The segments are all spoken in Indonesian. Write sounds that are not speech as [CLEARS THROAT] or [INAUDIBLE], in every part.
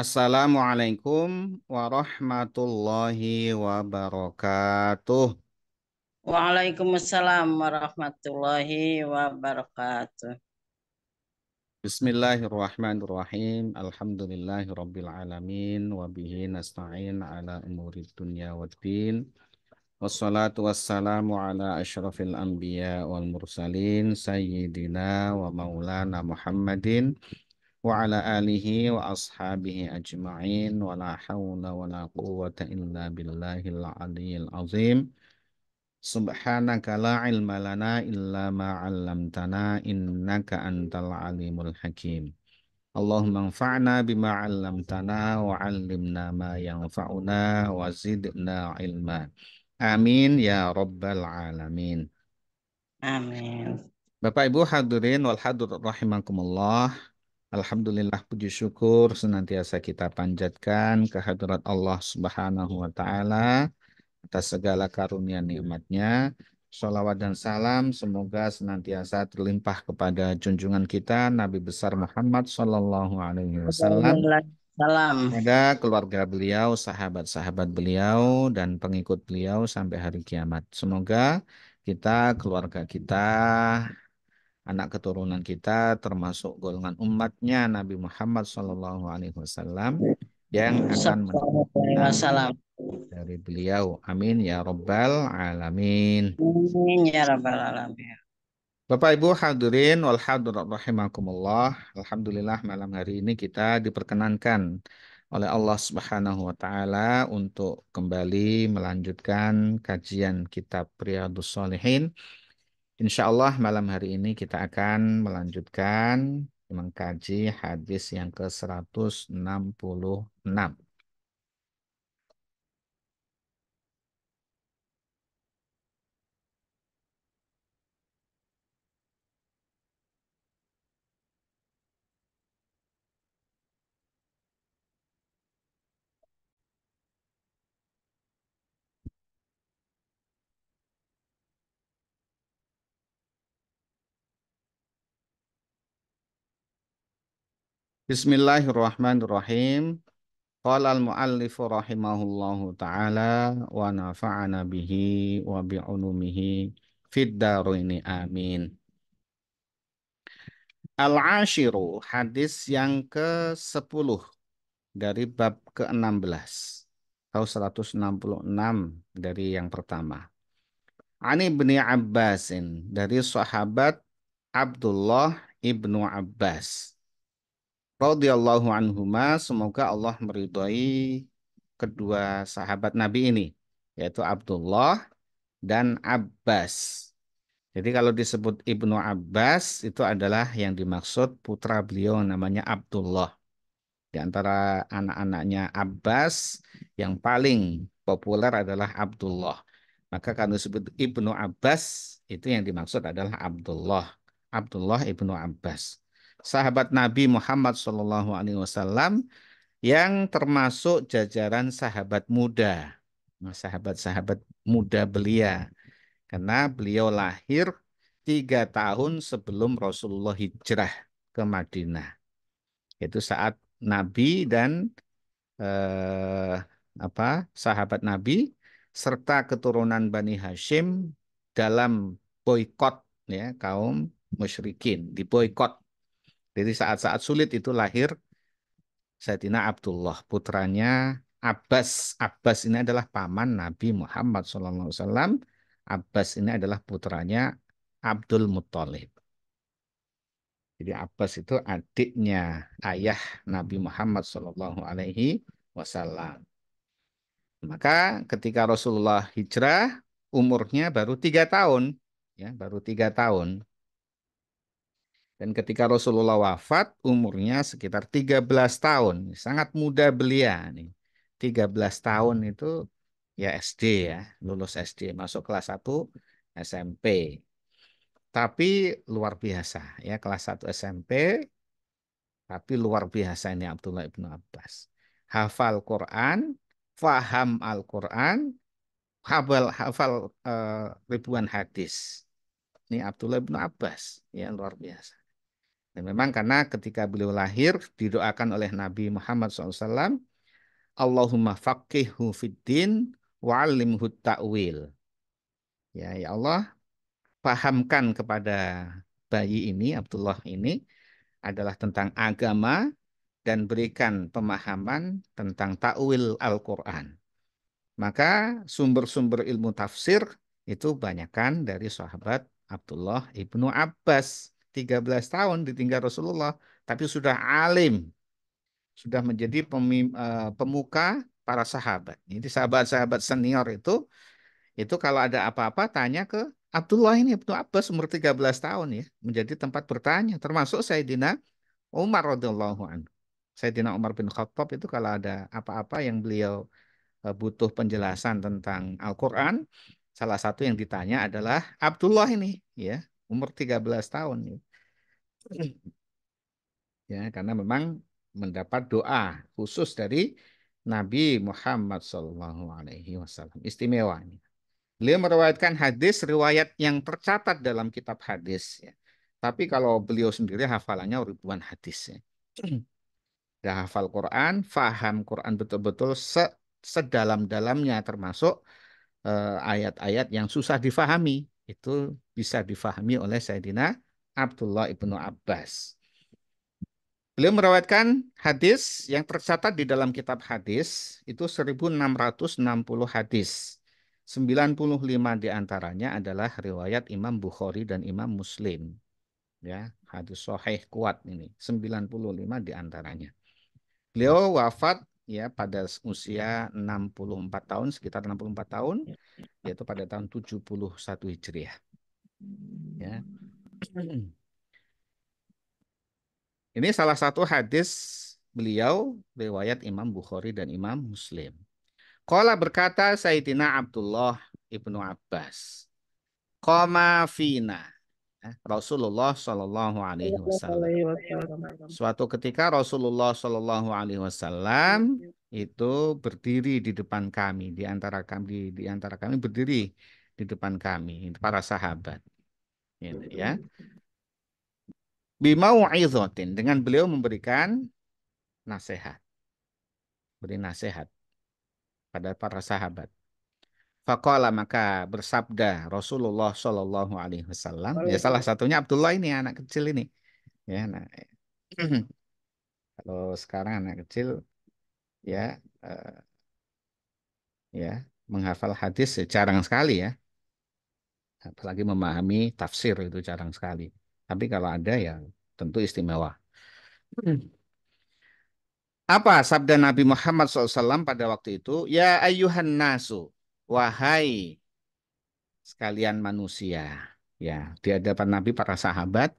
Assalamualaikum warahmatullahi wabarakatuh. Waalaikumsalam warahmatullahi wabarakatuh. Bismillahirrahmanirrahim. Alhamdulillahirabbil alamin wa bihi nasta'in ala umuri dunya waddin. Wassalatu wassalamu ala asyrafil anbiya wal mursalin sayyidina wa maulana Muhammadin وعلى آله وأصحابه أجمعين ولا حول ولا قوة إلا بالله العلي العظيم سبحانك لا علم لنا إلا ما علمتنا إنك أنت العليم الحكيم اللهم انفعنا بما علمتنا وعلمنا ما ينفعنا وزدنا علما آمين يا رب العالمين آمين Bapak Ibu hadirin wal hadirat rahimakumullah Alhamdulillah puji syukur senantiasa kita panjatkan kehadirat Allah Subhanahu wa taala atas segala karunia nikmatnya. Salawat dan salam semoga senantiasa terlimpah kepada junjungan kita Nabi besar Muhammad Sallallahu Alaihi Wasallam. Salam. Pada keluarga beliau, sahabat-sahabat beliau, dan pengikut beliau sampai hari kiamat. Semoga kita, keluarga kita, anak keturunan kita termasuk golongan umatnya Nabi Muhammad Shallallahu Alaihi Wasallam yang akan menerima dari beliau. Amin ya robbal alamin. Amin ya robbal alamin. Bapak Ibu hadirin wal hadirat rahimakumullah. Alhamdulillah malam hari ini kita diperkenankan oleh Allah Subhanahu wa taala untuk kembali melanjutkan kajian kitab Riyadhus Shalihin Insya Allah malam hari ini kita akan melanjutkan mengkaji hadis yang ke-166. Bismillahirrahmanirrahim. Qala al muallif rahimahullahu taala wa nafa'ana bihi wa bi ulumihi fid amin. Al-ashiru hadis yang ke-10 dari bab ke-16 atau 166 dari yang pertama. Ani bin Abbasin dari sahabat Abdullah ibnu Abbas radhiyallahu anhuma semoga Allah meridhai kedua sahabat Nabi ini yaitu Abdullah dan Abbas. Jadi kalau disebut Ibnu Abbas itu adalah yang dimaksud putra beliau namanya Abdullah. Di antara anak-anaknya Abbas yang paling populer adalah Abdullah. Maka kalau disebut Ibnu Abbas itu yang dimaksud adalah Abdullah. Abdullah Ibnu Abbas sahabat Nabi Muhammad Shallallahu Alaihi Wasallam yang termasuk jajaran sahabat muda, nah, sahabat-sahabat muda belia, karena beliau lahir tiga tahun sebelum Rasulullah hijrah ke Madinah. Itu saat Nabi dan eh, apa sahabat Nabi serta keturunan Bani Hashim dalam boykot ya kaum musyrikin di diboykot jadi saat-saat sulit itu lahir Sayyidina Abdullah, putranya Abbas. Abbas ini adalah paman Nabi Muhammad SAW. Abbas ini adalah putranya Abdul Muttalib. Jadi Abbas itu adiknya ayah Nabi Muhammad Shallallahu Alaihi Wasallam. Maka ketika Rasulullah hijrah, umurnya baru tiga tahun, ya baru tiga tahun. Dan ketika Rasulullah wafat, umurnya sekitar 13 tahun. Sangat muda belia nih. 13 tahun hmm. itu ya SD ya, lulus SD, masuk kelas 1 SMP. Tapi luar biasa ya kelas 1 SMP tapi luar biasa ini Abdullah Ibnu Abbas. Hafal Quran, faham Al-Quran, hafal, hafal uh, eh, ribuan hadis. Ini Abdullah Ibnu Abbas, ya luar biasa. Dan memang karena ketika beliau lahir didoakan oleh Nabi Muhammad SAW, Allahumma faqihhu fiddin wa'allimhu ta'wil. Ya, ya Allah, pahamkan kepada bayi ini, Abdullah ini, adalah tentang agama dan berikan pemahaman tentang ta'wil Al-Quran. Maka sumber-sumber ilmu tafsir itu banyakkan dari sahabat Abdullah ibnu Abbas. 13 tahun ditinggal Rasulullah, tapi sudah alim. Sudah menjadi eh, pemuka para sahabat. Jadi sahabat-sahabat senior itu, itu kalau ada apa-apa tanya ke Abdullah ini Abdul Abbas umur 13 tahun ya menjadi tempat bertanya termasuk Sayyidina Umar radhiyallahu anhu. Sayyidina Umar bin Khattab itu kalau ada apa-apa yang beliau eh, butuh penjelasan tentang Al-Qur'an, salah satu yang ditanya adalah Abdullah ini ya umur 13 tahun ya. karena memang mendapat doa khusus dari Nabi Muhammad Shallallahu Alaihi Wasallam istimewa ini. Beliau meriwayatkan hadis riwayat yang tercatat dalam kitab hadis. Ya. Tapi kalau beliau sendiri hafalannya ribuan hadis. Ya. [CLEARS THROAT] Dah hafal Quran, faham Quran betul-betul se sedalam-dalamnya termasuk eh, ayat -ayat yang susah difahami. Itu bisa difahami oleh Sayyidina Abdullah ibnu Abbas. Beliau merawatkan hadis yang tercatat di dalam kitab hadis itu 1660 hadis. 95 diantaranya adalah riwayat Imam Bukhari dan Imam Muslim. Ya, hadis sahih kuat ini. 95 diantaranya. Beliau wafat ya pada usia 64 iya. tahun sekitar 64 tahun iya. yaitu pada tahun 71 Hijriah. Ya. [CLEARS THROAT] Ini salah satu hadis beliau riwayat Imam Bukhari dan Imam Muslim. Qala berkata Sayyidina Abdullah Ibnu Abbas. Qama fina Rasulullah Shallallahu Alaihi Wasallam. Suatu ketika Rasulullah Shallallahu Alaihi Wasallam iya. itu berdiri di depan kami, di antara kami, di, antara kami berdiri di depan kami, para sahabat. Gitu, ya. Bimau'izotin, dengan beliau memberikan nasihat. Beri nasihat pada para sahabat. Fakola maka bersabda Rasulullah Shallallahu Alaihi Wasallam. Ya salah satunya Abdullah ini anak kecil ini. Ya, nah, [CLEARS THROAT] kalau sekarang anak kecil ya uh, ya menghafal hadis ya, jarang sekali ya. Apalagi memahami tafsir itu jarang sekali. Tapi kalau ada ya tentu istimewa. [CLEARS THROAT] Apa sabda Nabi Muhammad SAW pada waktu itu? Ya ayuhan nasu wahai sekalian manusia. Ya, di hadapan Nabi para sahabat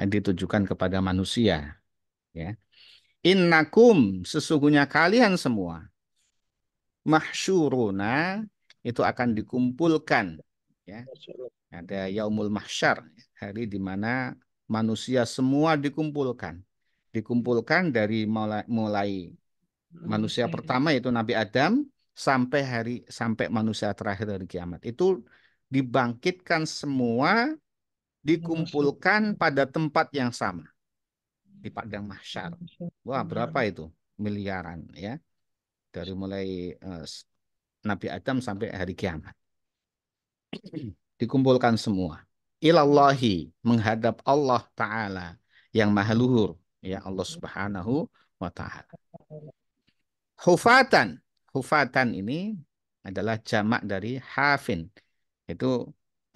eh, ditujukan kepada manusia. Ya. Innakum sesungguhnya kalian semua mahsyuruna itu akan dikumpulkan ya. Ada yaumul mahsyar, hari di mana manusia semua dikumpulkan. Dikumpulkan dari mulai, mulai manusia pertama yaitu Nabi Adam, sampai hari sampai manusia terakhir dari kiamat. Itu dibangkitkan semua dikumpulkan pada tempat yang sama di padang mahsyar. Wah, berapa iya. itu? Miliaran ya. Dari mulai uh, Nabi Adam sampai hari kiamat. [CLEARS THROAT] Dikumpulkan semua. Ilallahi menghadap Allah taala yang maha luhur ya Allah Subhanahu wa taala. Hufatan hufatan ini adalah jamak dari hafin. Itu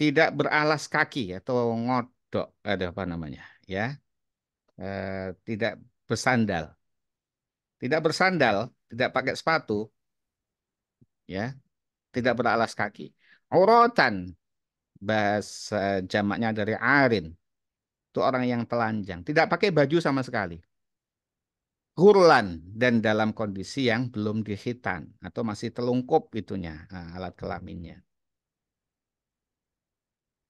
tidak beralas kaki atau ngodok ada apa namanya ya. E, tidak bersandal. Tidak bersandal, tidak pakai sepatu ya. Tidak beralas kaki. Urotan bahasa jamaknya dari arin. Itu orang yang telanjang, tidak pakai baju sama sekali hurlan dan dalam kondisi yang belum dihitan atau masih telungkup itunya eh, alat kelaminnya.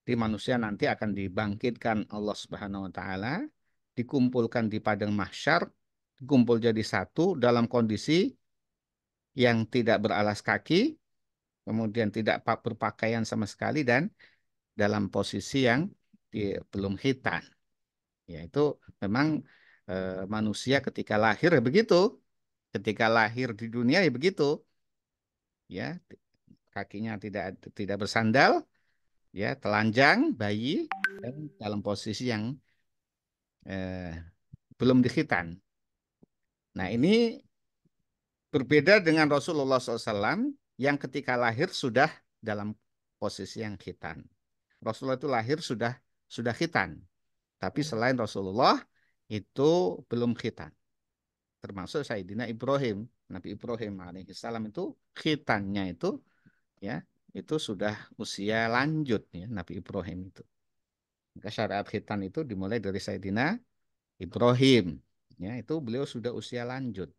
Di manusia nanti akan dibangkitkan Allah Subhanahu wa taala, dikumpulkan di padang mahsyar, kumpul jadi satu dalam kondisi yang tidak beralas kaki, kemudian tidak berpakaian sama sekali dan dalam posisi yang belum hitan. Yaitu memang Eh, manusia ketika lahir ya begitu. Ketika lahir di dunia ya begitu. Ya, kakinya tidak tidak bersandal, ya, telanjang bayi dan dalam posisi yang eh, belum dikhitan. Nah, ini berbeda dengan Rasulullah SAW yang ketika lahir sudah dalam posisi yang khitan. Rasulullah itu lahir sudah sudah khitan. Tapi selain Rasulullah, itu belum khitan. Termasuk Sayyidina Ibrahim, Nabi Ibrahim salam itu khitannya itu ya itu sudah usia lanjut ya Nabi Ibrahim itu. Maka syariat khitan itu dimulai dari Sayyidina Ibrahim ya itu beliau sudah usia lanjut.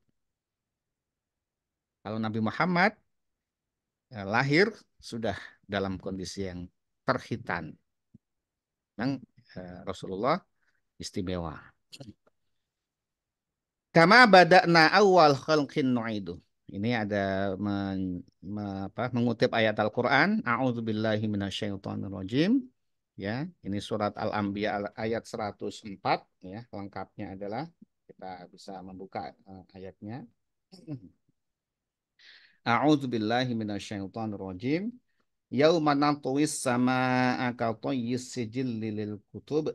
Kalau Nabi Muhammad ya, lahir sudah dalam kondisi yang terhitan, Yang eh, Rasulullah istimewa Kama badakna awal khalqin nu'idu. Ini ada men, me, apa, mengutip ayat Al-Qur'an, a'udzubillahi minasyaitonirrajim. Ya, ini surat Al-Anbiya ayat 104 ya, lengkapnya adalah kita bisa membuka uh, ayatnya. A'udzubillahi minasyaitonirrajim. Yauma natwis samaa'a ka tayyis sijillil kutub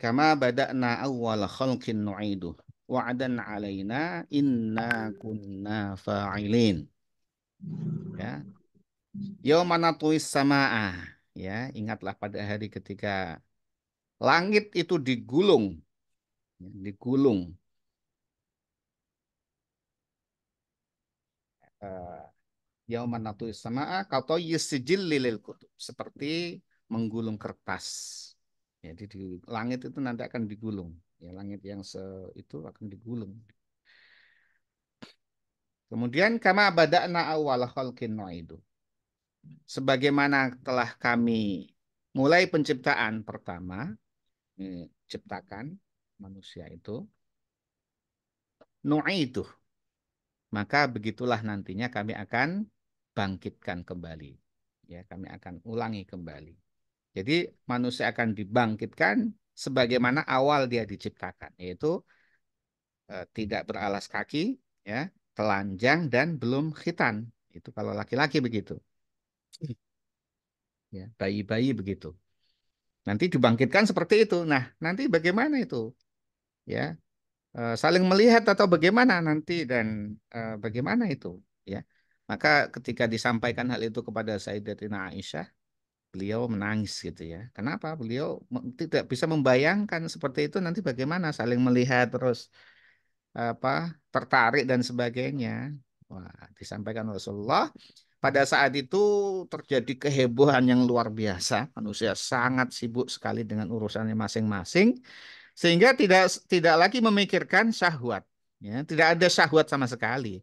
Kama bada'na awal khalqin nu'idu wa'adan 'alaina inna kunna fa'ilin. Ya. Yauma natuwis sama'a. Ya, ingatlah pada hari ketika langit itu digulung. Ya, digulung. Eh, Yauma samaah, sama'a katoyis sijillil kutub. Seperti menggulung kertas jadi ya, di langit itu nanti akan digulung. Ya, langit yang se itu akan digulung. Kemudian kama bada'na awal khalqin itu. Sebagaimana telah kami mulai penciptaan pertama, eh, ciptakan manusia itu itu maka begitulah nantinya kami akan bangkitkan kembali ya kami akan ulangi kembali jadi manusia akan dibangkitkan sebagaimana awal dia diciptakan, yaitu eh, tidak beralas kaki, ya, telanjang dan belum khitan. Itu kalau laki-laki begitu. Ya, bayi-bayi begitu. Nanti dibangkitkan seperti itu. Nah, nanti bagaimana itu? Ya. Eh, saling melihat atau bagaimana nanti dan eh, bagaimana itu, ya. Maka ketika disampaikan hal itu kepada Sayyidatina Aisyah, beliau menangis gitu ya. Kenapa? Beliau tidak bisa membayangkan seperti itu nanti bagaimana saling melihat terus apa tertarik dan sebagainya. Wah, disampaikan Rasulullah pada saat itu terjadi kehebohan yang luar biasa. Manusia sangat sibuk sekali dengan urusannya masing-masing sehingga tidak tidak lagi memikirkan syahwat. Ya, tidak ada syahwat sama sekali.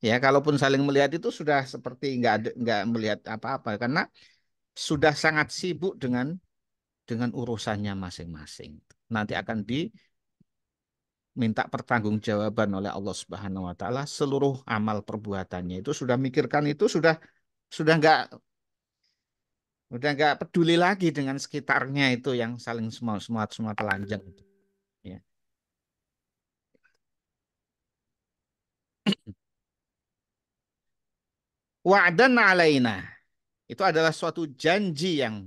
Ya, kalaupun saling melihat itu sudah seperti nggak nggak melihat apa-apa karena sudah sangat sibuk dengan dengan urusannya masing-masing. Nanti akan diminta pertanggungjawaban oleh Allah Subhanahu wa taala seluruh amal perbuatannya. Itu sudah mikirkan itu sudah sudah enggak udah enggak peduli lagi dengan sekitarnya itu yang saling semua semua semua telanjang itu ya [CLEARS THROAT] wa'dan alaina itu adalah suatu janji yang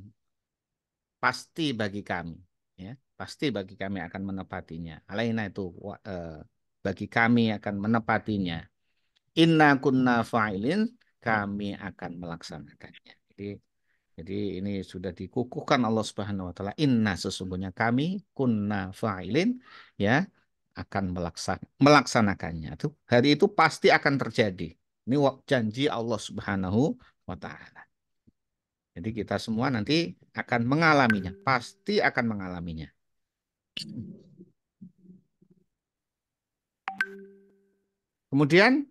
pasti bagi kami ya pasti bagi kami akan menepatinya alaina itu e, bagi kami akan menepatinya inna kunna fa'ilin kami akan melaksanakannya jadi jadi ini sudah dikukuhkan Allah Subhanahu wa taala inna sesungguhnya kami kunna fa'ilin ya akan melaksanakannya. Itu hari itu pasti akan terjadi. Ini janji Allah Subhanahu wa taala. Jadi kita semua nanti akan mengalaminya, pasti akan mengalaminya. Kemudian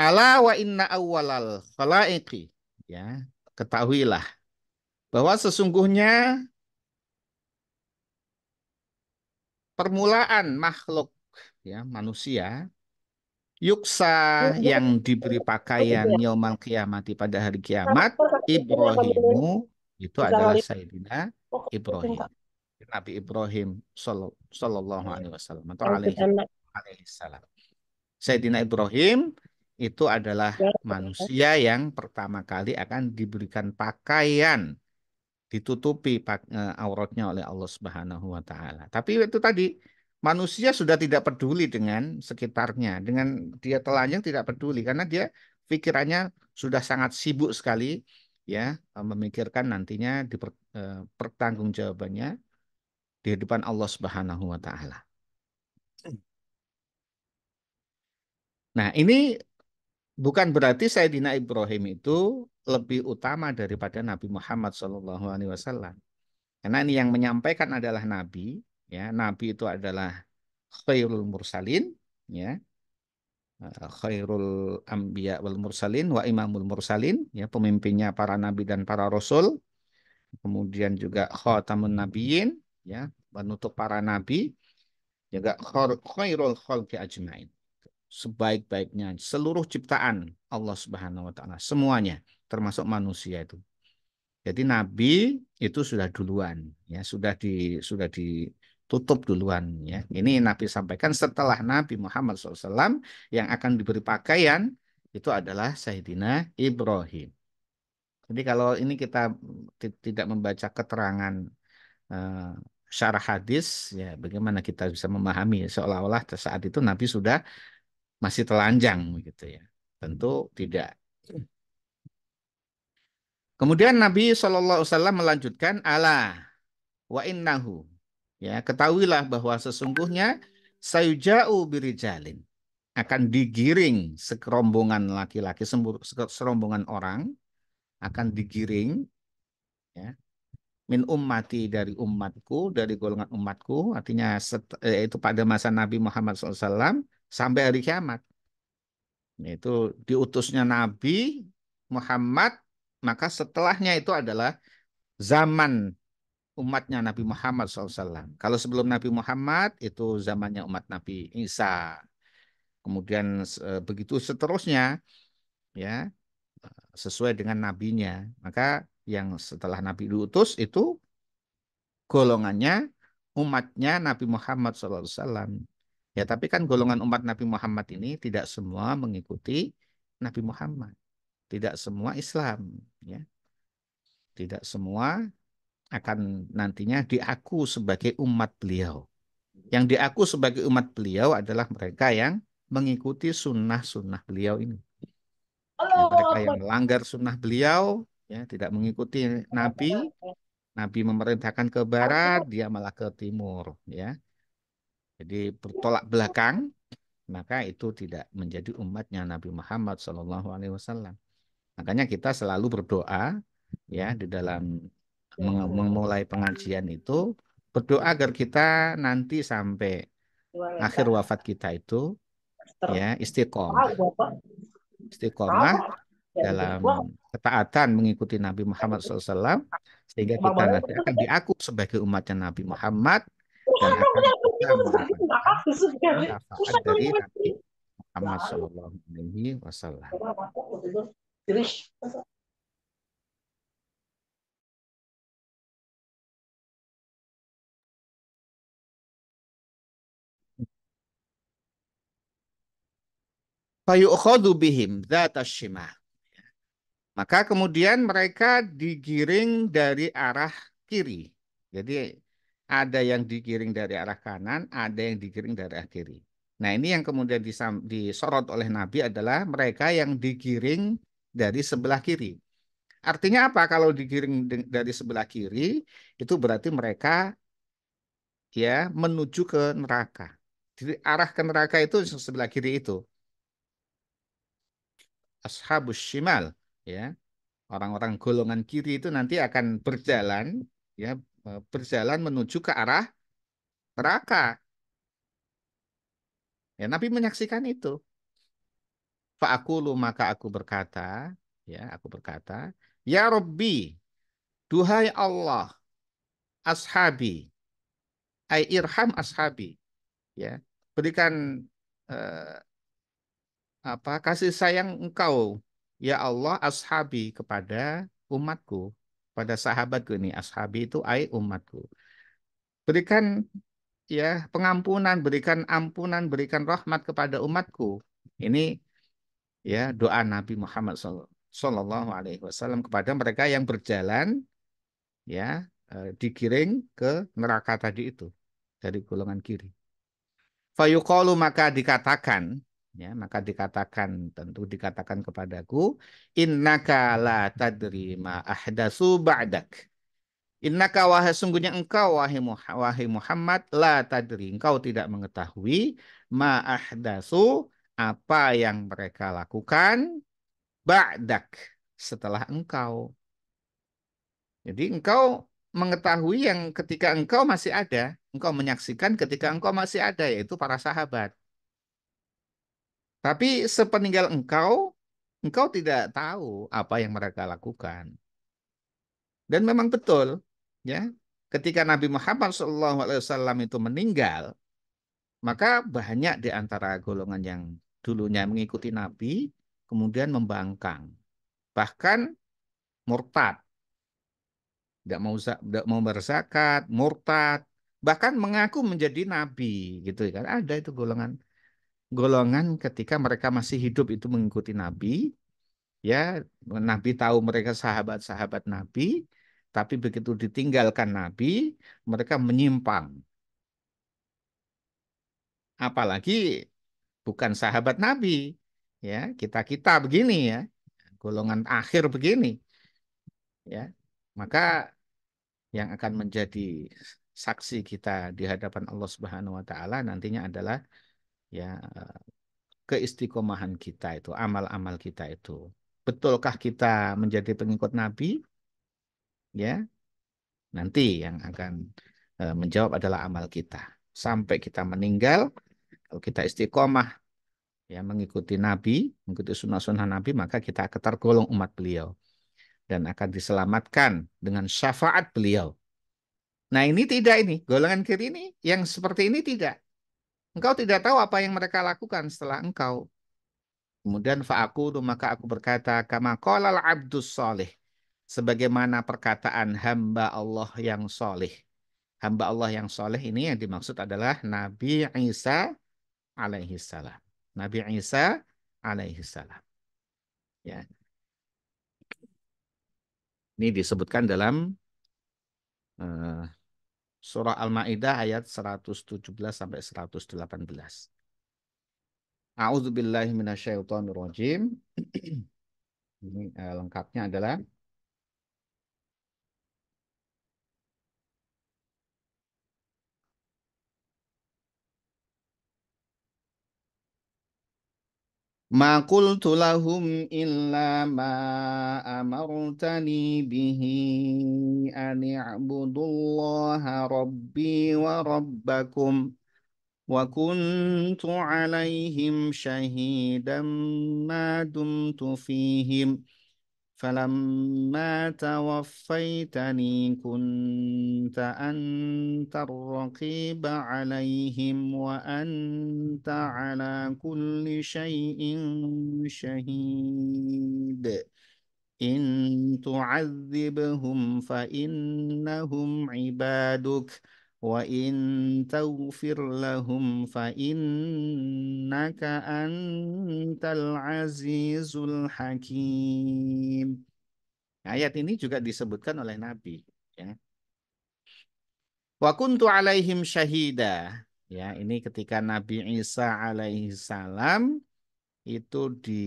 ala wa inna awwalal khalaiqi ya ketahuilah bahwa sesungguhnya permulaan makhluk ya manusia Yuksa yang diberi pakaian Yomal Kiamati pada hari kiamat, Ibrahimu itu adalah Sayyidina oh, Ibrahim. Nabi Ibrahim Sallallahu Alaihi Wasallam atau Alaihi Salam. Sayyidina Ibrahim itu adalah ya, ya, ya. manusia yang pertama kali akan diberikan pakaian ditutupi eh, auratnya oleh Allah Subhanahu wa taala. Tapi itu tadi manusia sudah tidak peduli dengan sekitarnya, dengan dia telanjang tidak peduli karena dia pikirannya sudah sangat sibuk sekali ya eh, memikirkan nantinya di per, eh, pertanggungjawabannya di hadapan Allah Subhanahu wa taala. Nah, ini bukan berarti Sayyidina Ibrahim itu lebih utama daripada Nabi Muhammad SAW. Karena ini yang menyampaikan adalah Nabi, Ya, nabi itu adalah khairul mursalin, ya. Eh, khairul anbiya wal mursalin wa imamul mursalin, ya, pemimpinnya para nabi dan para rasul. Kemudian juga khatamun nabiyyin, ya, penutup para nabi. Juga khairul khalqi ajmain sebaik-baiknya seluruh ciptaan Allah Subhanahu wa taala semuanya termasuk manusia itu. Jadi nabi itu sudah duluan ya sudah di sudah di tutup duluan ya. Ini Nabi sampaikan setelah Nabi Muhammad SAW yang akan diberi pakaian itu adalah Sayyidina Ibrahim. Jadi kalau ini kita tidak membaca keterangan uh, syarah hadis ya bagaimana kita bisa memahami seolah-olah saat itu Nabi sudah masih telanjang gitu ya. Tentu tidak. Kemudian Nabi SAW melanjutkan Allah wa innahu Ya, ketahuilah bahwa sesungguhnya sayuja'u birijalin akan digiring sekerombongan laki-laki serombongan orang akan digiring ya min ummati dari umatku dari golongan umatku artinya yaitu eh, pada masa Nabi Muhammad SAW sampai hari kiamat Itu diutusnya Nabi Muhammad maka setelahnya itu adalah zaman umatnya Nabi Muhammad SAW. Kalau sebelum Nabi Muhammad itu zamannya umat Nabi Isa. Kemudian eh, begitu seterusnya ya eh, sesuai dengan nabinya. Maka yang setelah Nabi diutus itu golongannya umatnya Nabi Muhammad SAW. Ya tapi kan golongan umat Nabi Muhammad ini tidak semua mengikuti Nabi Muhammad. Tidak semua Islam. ya Tidak semua akan nantinya diaku sebagai umat beliau. Yang diaku sebagai umat beliau adalah mereka yang mengikuti sunnah-sunnah beliau ini. Ya, mereka yang melanggar sunnah beliau, ya tidak mengikuti Nabi, Nabi memerintahkan ke barat, dia malah ke timur, ya. Jadi bertolak belakang, maka itu tidak menjadi umatnya Nabi Muhammad SAW. Makanya kita selalu berdoa ya di dalam Hmm. memulai pengajian itu berdoa agar kita nanti sampai akhir wafat kita itu ya istiqomah istiqomah dalam ketaatan mengikuti Nabi Muhammad SAW sehingga kita nanti akan diaku sebagai umatnya Nabi Muhammad dan akan kita dari Nabi Muhammad SAW. bihim Maka kemudian mereka digiring dari arah kiri. Jadi ada yang digiring dari arah kanan, ada yang digiring dari arah kiri. Nah ini yang kemudian disorot oleh Nabi adalah mereka yang digiring dari sebelah kiri. Artinya apa? Kalau digiring dari sebelah kiri, itu berarti mereka ya menuju ke neraka. Jadi arah ke neraka itu sebelah kiri itu ashabus shimal ya orang-orang golongan kiri itu nanti akan berjalan ya e, berjalan menuju ke arah neraka ya Nabi menyaksikan itu aku maka aku berkata, ya aku berkata, Ya Rabbi, duhai Allah, ashabi, ai irham ashabi, ya berikan e, apa kasih sayang engkau ya Allah ashabi kepada umatku pada sahabatku ini ashabi itu ai umatku berikan ya pengampunan berikan ampunan berikan rahmat kepada umatku ini ya doa Nabi Muhammad Shallallahu Alaihi Wasallam kepada mereka yang berjalan ya eh, digiring ke neraka tadi itu dari golongan kiri. Fayuqalu maka dikatakan ya maka dikatakan tentu dikatakan kepadaku innaka la tadri ma ahdasu ba'dak innaka wahai sungguhnya engkau wahai, wahai Muhammad la tadri engkau tidak mengetahui ma ahdasu apa yang mereka lakukan ba'dak setelah engkau jadi engkau mengetahui yang ketika engkau masih ada engkau menyaksikan ketika engkau masih ada yaitu para sahabat tapi sepeninggal engkau, engkau tidak tahu apa yang mereka lakukan. Dan memang betul, ya, ketika Nabi Muhammad SAW itu meninggal, maka banyak di antara golongan yang dulunya mengikuti Nabi, kemudian membangkang. Bahkan murtad. Tidak mau, tidak mau berzakat, murtad. Bahkan mengaku menjadi Nabi. gitu kan Ada itu golongan golongan ketika mereka masih hidup itu mengikuti Nabi, ya Nabi tahu mereka sahabat-sahabat Nabi, tapi begitu ditinggalkan Nabi, mereka menyimpang. Apalagi bukan sahabat Nabi, ya kita kita begini ya, golongan akhir begini, ya maka yang akan menjadi saksi kita di hadapan Allah Subhanahu Wa Taala nantinya adalah ya keistiqomahan kita itu, amal-amal kita itu. Betulkah kita menjadi pengikut Nabi? Ya. Nanti yang akan e, menjawab adalah amal kita. Sampai kita meninggal, kalau kita istiqomah ya mengikuti Nabi, mengikuti sunnah-sunnah Nabi, maka kita akan tergolong umat beliau dan akan diselamatkan dengan syafaat beliau. Nah ini tidak ini, golongan kiri ini yang seperti ini tidak. Engkau tidak tahu apa yang mereka lakukan setelah engkau. Kemudian fa'aku maka aku berkata kama qolal abdus soleh. Sebagaimana perkataan hamba Allah yang soleh. Hamba Allah yang soleh ini yang dimaksud adalah Nabi Isa alaihi salam. Nabi Isa alaihi salam. Ya. Ini disebutkan dalam eh, Surah Al-Maidah ayat 117 sampai 118. A'udzubillahi [CLEARS THROAT] Ini uh, lengkapnya adalah ما قلت لهم إلا ما أمرتني به أن اعبدوا الله ربي وربكم وكنت عليهم شهيدا ما دمت فيهم فلما توفيتني كنت أنت الرقيب عليهم وأنت على كل شيء شهيد إن تعذبهم فإنهم عبادك وَإِن lahum لَهُمْ فَإِنَّكَ antal الْعَزِيزُ الْحَكِيمُ Ayat ini juga disebutkan oleh Nabi. Ya. Wa kuntu alaihim syahida. Ya, ini ketika Nabi Isa alaihi salam itu di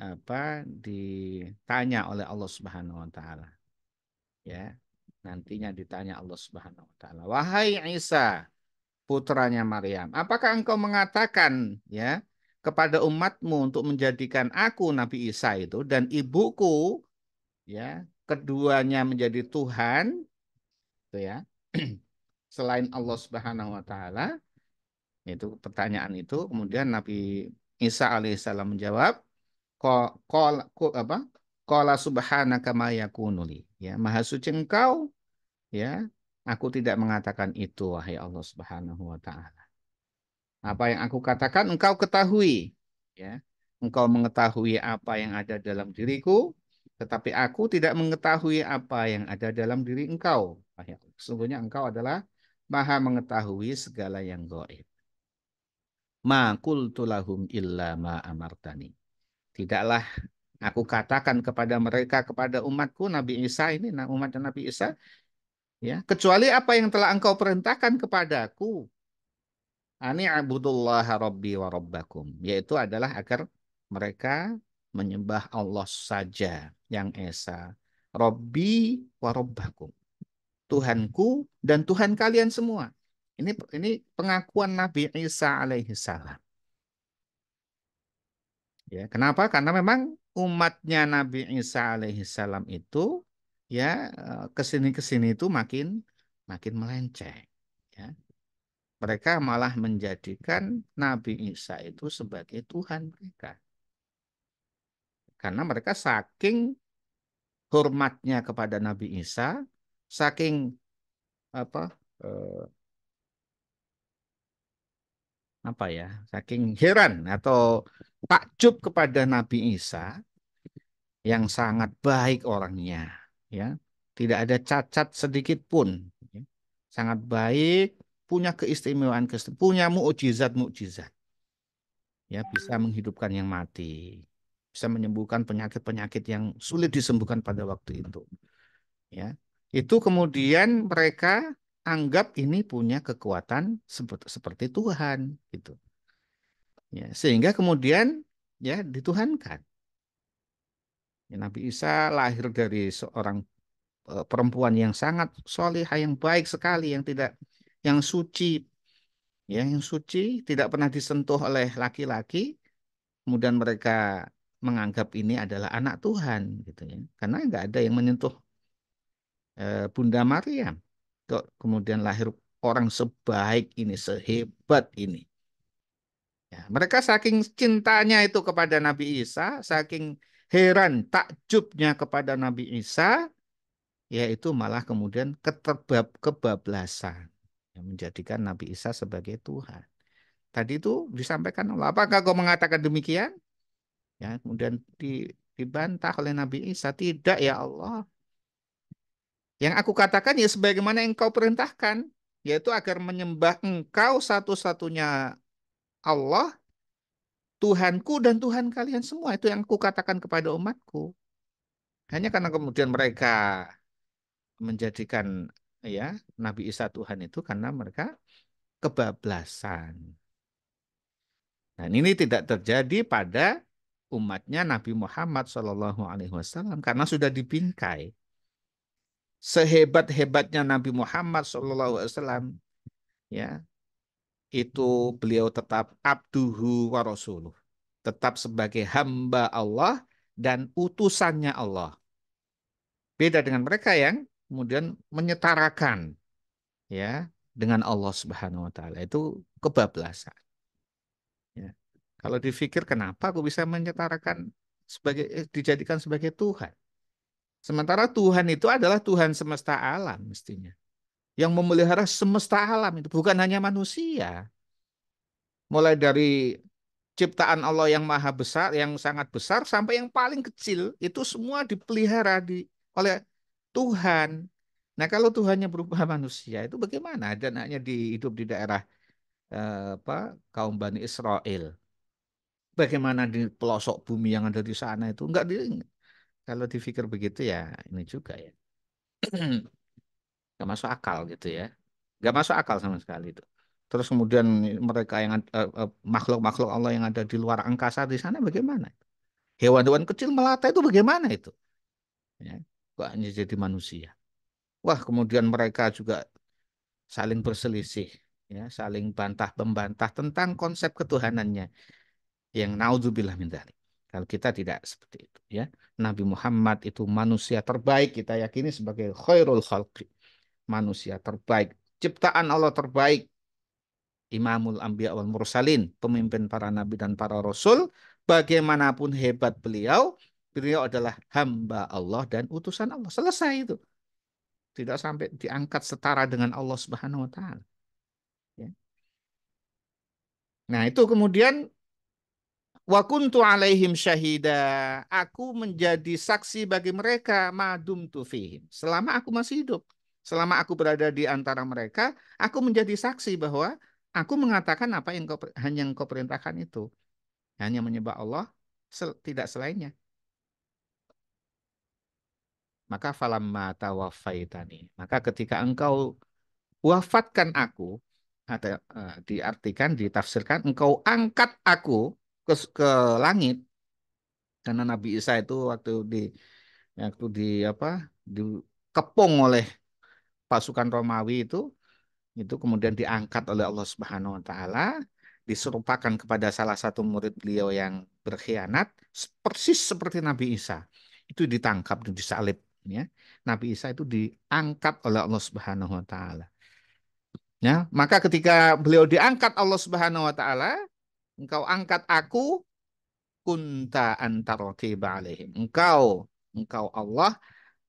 apa ditanya oleh Allah Subhanahu wa taala. Ya, Nantinya ditanya Allah Subhanahu wa taala, "Wahai Isa, putranya Maryam, apakah engkau mengatakan ya kepada umatmu untuk menjadikan aku Nabi Isa itu dan ibuku ya, keduanya menjadi Tuhan?" Itu ya. [CLEARS THROAT] Selain Allah Subhanahu wa taala, itu pertanyaan itu kemudian Nabi Isa alaihissalam menjawab, kol, kol, apa? Qala subhanaka ma yakunuli. Ya, maha suci engkau. Ya, aku tidak mengatakan itu wahai Allah Subhanahu wa taala. Apa yang aku katakan engkau ketahui. Ya, engkau mengetahui apa yang ada dalam diriku, tetapi aku tidak mengetahui apa yang ada dalam diri engkau. Wahai Sesungguhnya engkau adalah maha mengetahui segala yang goib. Ma kultulahum illa ma amartani. Tidaklah Aku katakan kepada mereka, kepada umatku Nabi Isa ini, nah, umatnya Nabi Isa, ya kecuali apa yang telah engkau perintahkan kepadaku. Ani abudullah rabbi wa rabbakum. Yaitu adalah agar mereka menyembah Allah saja yang Esa. Rabbi wa rabbakum. Tuhanku dan Tuhan kalian semua. Ini ini pengakuan Nabi Isa alaihi salam. Ya, kenapa? Karena memang umatnya Nabi Isa alaihissalam itu ya eh, kesini kesini itu makin makin melenceng. Ya. Mereka malah menjadikan Nabi Isa itu sebagai Tuhan mereka. Karena mereka saking hormatnya kepada Nabi Isa, saking apa eh, apa ya saking heran atau takjub kepada Nabi Isa yang sangat baik orangnya ya tidak ada cacat sedikit pun ya. sangat baik punya keistimewaan punya mukjizat mukjizat ya bisa menghidupkan yang mati bisa menyembuhkan penyakit-penyakit yang sulit disembuhkan pada waktu itu ya itu kemudian mereka anggap ini punya kekuatan seperti, Tuhan gitu. Ya, sehingga kemudian ya dituhankan. Ya, Nabi Isa lahir dari seorang e, perempuan yang sangat solihah, yang baik sekali, yang tidak yang suci, ya, yang suci, tidak pernah disentuh oleh laki-laki. Kemudian mereka menganggap ini adalah anak Tuhan, gitu ya, karena nggak ada yang menyentuh e, Bunda Maryam kok kemudian lahir orang sebaik ini, sehebat ini. Ya, mereka saking cintanya itu kepada Nabi Isa, saking heran takjubnya kepada Nabi Isa, yaitu malah kemudian keterbab kebablasan yang menjadikan Nabi Isa sebagai Tuhan. Tadi itu disampaikan Allah. Apakah kau mengatakan demikian? Ya, kemudian dibantah oleh Nabi Isa. Tidak ya Allah. Yang aku katakan ya sebagaimana engkau perintahkan, yaitu agar menyembah engkau satu-satunya Allah, Tuhanku dan Tuhan kalian semua. Itu yang aku katakan kepada umatku. Hanya karena kemudian mereka menjadikan ya Nabi Isa Tuhan itu karena mereka kebablasan. Dan ini tidak terjadi pada umatnya Nabi Muhammad saw karena sudah dibingkai sehebat-hebatnya Nabi Muhammad SAW, ya itu beliau tetap abduhu wa rasuluh, tetap sebagai hamba Allah dan utusannya Allah. Beda dengan mereka yang kemudian menyetarakan ya dengan Allah Subhanahu wa taala. Itu kebablasan. Ya. Kalau difikir kenapa aku bisa menyetarakan sebagai eh, dijadikan sebagai Tuhan? Sementara Tuhan itu adalah Tuhan semesta alam mestinya. Yang memelihara semesta alam itu bukan hanya manusia. Mulai dari ciptaan Allah yang maha besar, yang sangat besar sampai yang paling kecil itu semua dipelihara di oleh Tuhan. Nah, kalau Tuhannya berupa manusia itu bagaimana? Dan hanya di, hidup di daerah eh, apa? kaum Bani Israel. Bagaimana di pelosok bumi yang ada di sana itu enggak di kalau difikir begitu ya ini juga ya nggak masuk akal gitu ya nggak masuk akal sama sekali itu terus kemudian mereka yang eh, eh, makhluk-makhluk uh, uh, Allah yang ada di luar angkasa di sana bagaimana hewan-hewan kecil melata itu bagaimana itu ya kok hanya jadi manusia wah kemudian mereka juga saling berselisih ya saling bantah membantah tentang konsep ketuhanannya yang naudzubillah min kalau kita tidak seperti itu ya. Nabi Muhammad itu manusia terbaik kita yakini sebagai khairul khalqi. Manusia terbaik, ciptaan Allah terbaik. Imamul Anbiya wal Mursalin, pemimpin para nabi dan para rasul, bagaimanapun hebat beliau, beliau adalah hamba Allah dan utusan Allah. Selesai itu. Tidak sampai diangkat setara dengan Allah Subhanahu wa taala. Ya. Nah, itu kemudian Wa kuntu alaihim syahida. Aku menjadi saksi bagi mereka madum fihim. Selama aku masih hidup. Selama aku berada di antara mereka, aku menjadi saksi bahwa aku mengatakan apa yang kau, hanya yang kau perintahkan itu. Hanya menyembah Allah, tidak selainnya. Maka falamma tawafaitani. Maka ketika engkau wafatkan aku, ada, uh, diartikan, ditafsirkan, engkau angkat aku, ke, ke langit karena Nabi Isa itu waktu di waktu di apa dikepung oleh pasukan Romawi itu itu kemudian diangkat oleh Allah Subhanahu wa taala diserupakan kepada salah satu murid beliau yang berkhianat persis seperti Nabi Isa itu ditangkap dan disalib ya Nabi Isa itu diangkat oleh Allah Subhanahu wa taala ya maka ketika beliau diangkat Allah Subhanahu wa taala engkau angkat aku kunta antarqiba alaihim. Engkau, engkau Allah,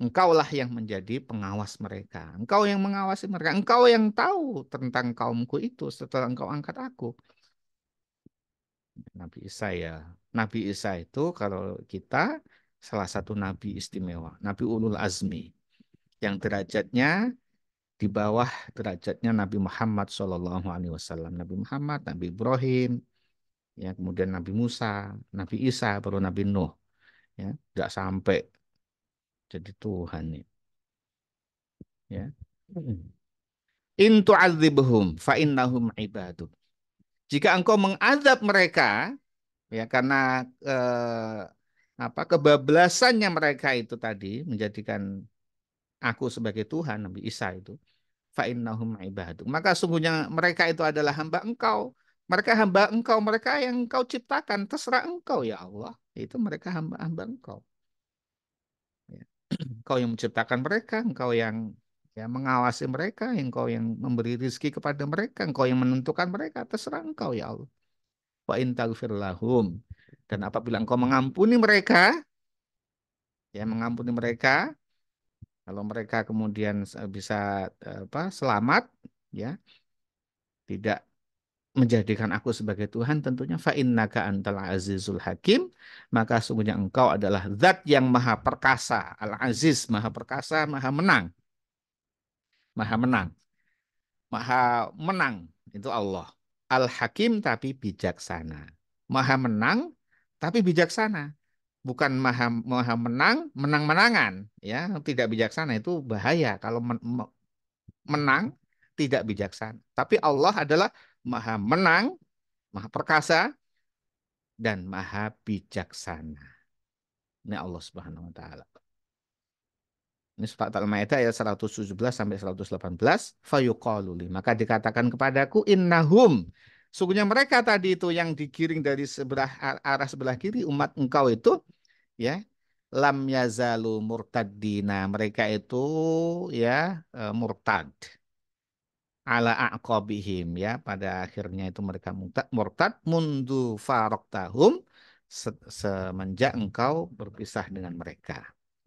engkaulah yang menjadi pengawas mereka. Engkau yang mengawasi mereka. Engkau yang tahu tentang kaumku itu setelah engkau angkat aku. Nabi Isa ya. Nabi Isa itu kalau kita salah satu nabi istimewa, Nabi Ulul Azmi yang derajatnya di bawah derajatnya Nabi Muhammad saw. Nabi Muhammad, Nabi Ibrahim, ya kemudian Nabi Musa, Nabi Isa, baru Nabi Nuh, ya nggak sampai jadi Tuhan ya. ya. [CLEARS THROAT] Intu azibhum fa innahum ibaduk. Jika engkau mengazab mereka ya karena eh, apa kebablasannya mereka itu tadi menjadikan aku sebagai Tuhan Nabi Isa itu fa innahum ibaduk. Maka sungguhnya mereka itu adalah hamba engkau mereka hamba engkau, mereka yang engkau ciptakan, terserah engkau ya Allah. Itu mereka hamba-hamba engkau. Ya. [CLEARS THROAT] Engkau yang menciptakan mereka, engkau yang ya mengawasi mereka, engkau yang memberi rizki kepada mereka, engkau yang menentukan mereka, terserah engkau ya Allah. Wa intaghfir lahum. Dan apabila engkau mengampuni mereka, ya mengampuni mereka, kalau mereka kemudian bisa eh, apa selamat ya tidak menjadikan aku sebagai Tuhan tentunya fa innaka antal azizul hakim maka sungguhnya engkau adalah zat yang maha perkasa al aziz maha perkasa maha menang maha menang maha menang itu Allah al hakim tapi bijaksana maha menang tapi bijaksana bukan maha maha menang menang menangan ya tidak bijaksana itu bahaya kalau menang tidak bijaksana tapi Allah adalah maha menang, maha perkasa, dan maha bijaksana. Ini Allah Subhanahu wa taala. Ini surat Al-Maidah ayat 117 sampai 118, Fayuqaluli. maka dikatakan kepadaku innahum sungguhnya mereka tadi itu yang digiring dari sebelah arah sebelah kiri umat engkau itu ya lam yazalu murtaddina mereka itu ya eh, murtad ala aqabihim ya pada akhirnya itu mereka murtad murtad mundu faroktahum semenjak engkau berpisah dengan mereka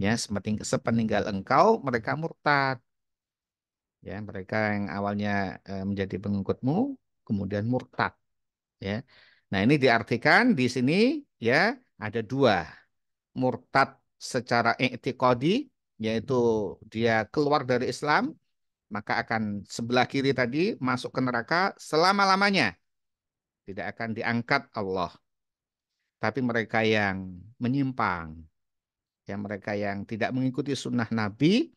ya sepeninggal, sepeninggal engkau mereka murtad ya mereka yang awalnya e, menjadi pengikutmu kemudian murtad ya nah ini diartikan di sini ya ada dua murtad secara i'tiqadi yaitu dia keluar dari Islam maka akan sebelah kiri tadi masuk ke neraka selama-lamanya. Tidak akan diangkat Allah. Tapi mereka yang menyimpang, yang mereka yang tidak mengikuti sunnah Nabi,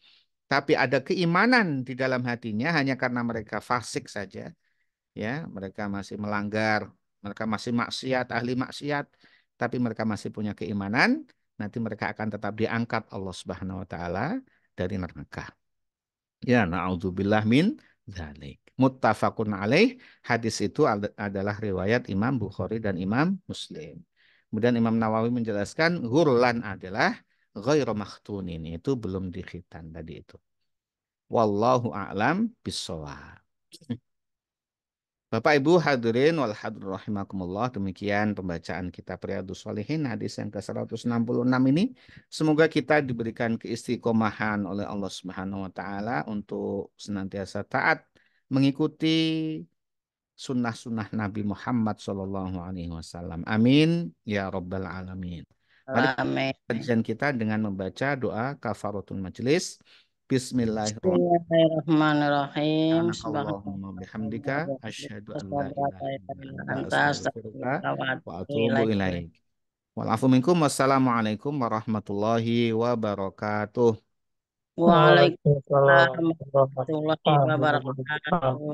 tapi ada keimanan di dalam hatinya hanya karena mereka fasik saja. Ya, mereka masih melanggar, mereka masih maksiat, ahli maksiat, tapi mereka masih punya keimanan, nanti mereka akan tetap diangkat Allah Subhanahu wa taala dari neraka. Ya, na'udzubillah min dzalik. Muttafaqun alaih, hadis itu adalah riwayat Imam Bukhari dan Imam Muslim. Kemudian Imam Nawawi menjelaskan gurlan adalah ghairu makhtunin, itu belum dikhitan tadi itu. Wallahu a'lam bissawab. Bapak Ibu hadirin wal hadirin rahimakumullah. Demikian pembacaan kitab Riyadhus Shalihin hadis yang ke-166 ini. Semoga kita diberikan keistiqomahan oleh Allah Subhanahu wa taala untuk senantiasa taat mengikuti sunnah-sunnah Nabi Muhammad Shallallahu alaihi wasallam. Amin ya rabbal alamin. Mari Amin. kita dengan membaca doa kafaratul majelis. Bismillahirrahmanirrahim. Allahumma asyhadu an la ilaha wa atubu wassalamualaikum warahmatullahi wabarakatuh. Waalaikumsalam warahmatullahi wabarakatuh.